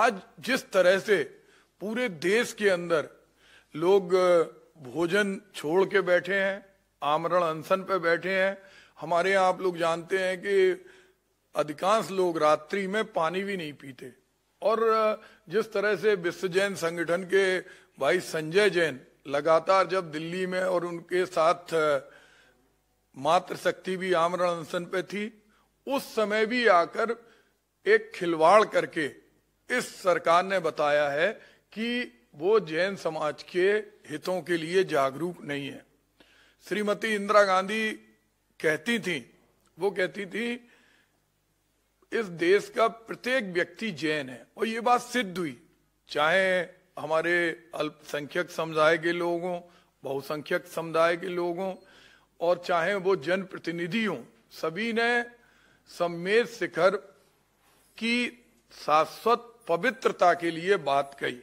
आज जिस तरह से पूरे देश के अंदर लोग भोजन छोड़ के बैठे हैं आमरण अनशन पे बैठे हैं हमारे यहाँ आप लोग जानते हैं कि अधिकांश लोग रात्रि में पानी भी नहीं पीते और जिस तरह से विश्व जैन संगठन के भाई संजय जैन लगातार जब दिल्ली में और उनके साथ मातृशक्ति भी आमरण अनशन पे थी उस समय भी आकर एक खिलवाड़ करके इस सरकार ने बताया है कि वो जैन समाज के हितों के लिए जागरूक नहीं है श्रीमती इंदिरा गांधी कहती थी वो कहती थी इस देश का प्रत्येक व्यक्ति जैन है और ये बात सिद्ध हुई चाहे हमारे अल्पसंख्यक समुदाय के लोगों बहुसंख्यक समुदाय के लोगों और चाहे वो जनप्रतिनिधि हो सभी ने सम्मेद शिखर की शाश्वत पवित्रता के लिए बात कही